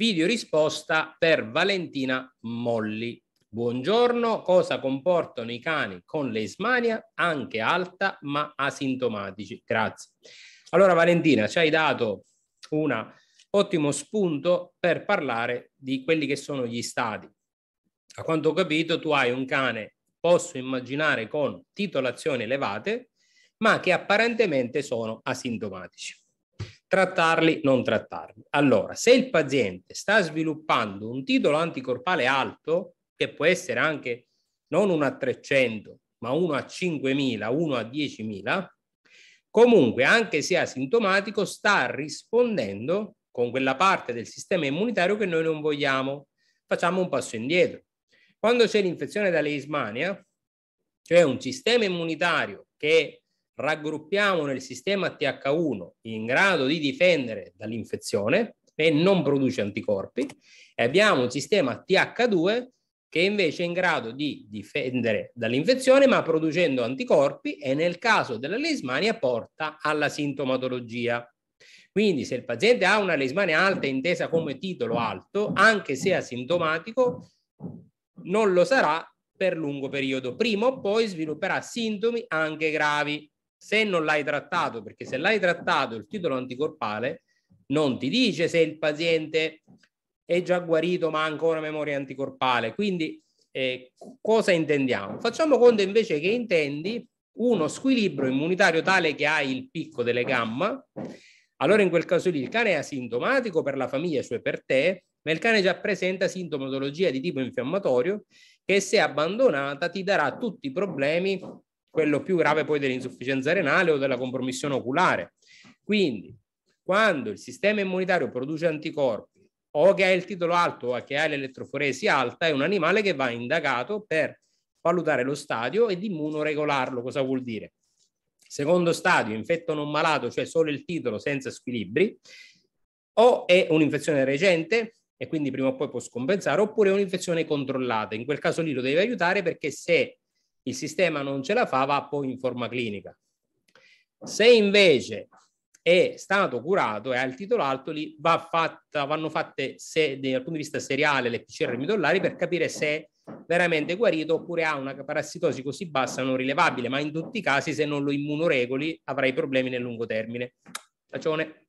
Video risposta per Valentina Molli. Buongiorno, cosa comportano i cani con l'esmania anche alta ma asintomatici? Grazie. Allora Valentina, ci hai dato un ottimo spunto per parlare di quelli che sono gli stati. A quanto ho capito, tu hai un cane, posso immaginare, con titolazioni elevate, ma che apparentemente sono asintomatici trattarli, non trattarli. Allora, se il paziente sta sviluppando un titolo anticorpale alto, che può essere anche non 1 a 300, ma 1 a 5.000, 1 a 10.000, comunque, anche se asintomatico, sta rispondendo con quella parte del sistema immunitario che noi non vogliamo. Facciamo un passo indietro. Quando c'è l'infezione da leismania, cioè un sistema immunitario che raggruppiamo nel sistema TH1 in grado di difendere dall'infezione e non produce anticorpi e abbiamo un sistema TH2 che invece è in grado di difendere dall'infezione ma producendo anticorpi e nel caso della lesmania porta alla sintomatologia. Quindi se il paziente ha una lesmania alta intesa come titolo alto, anche se asintomatico, non lo sarà per lungo periodo. Prima o poi svilupperà sintomi anche gravi se non l'hai trattato, perché se l'hai trattato il titolo anticorpale non ti dice se il paziente è già guarito ma ha ancora memoria anticorpale. Quindi eh, cosa intendiamo? Facciamo conto invece che intendi uno squilibrio immunitario tale che hai il picco delle gamma, allora in quel caso lì il cane è asintomatico per la famiglia, cioè per te, ma il cane già presenta sintomatologia di tipo infiammatorio che se abbandonata ti darà tutti i problemi quello più grave poi dell'insufficienza renale o della compromissione oculare. Quindi, quando il sistema immunitario produce anticorpi o che ha il titolo alto o che ha l'elettroforesi alta, è un animale che va indagato per valutare lo stadio ed immunoregolarlo. Cosa vuol dire? Secondo stadio, infetto non malato, cioè solo il titolo senza squilibri, o è un'infezione recente e quindi prima o poi può scompensare, oppure è un'infezione controllata. In quel caso lì lo deve aiutare perché se il sistema non ce la fa, va poi in forma clinica. Se invece è stato curato e ha il titolo alto, lì va fatta, vanno fatte se, dal punto di vista seriale le PCR midollari per capire se è veramente guarito oppure ha una parassitosi così bassa non rilevabile, ma in tutti i casi se non lo immunoregoli avrai problemi nel lungo termine. Ragione.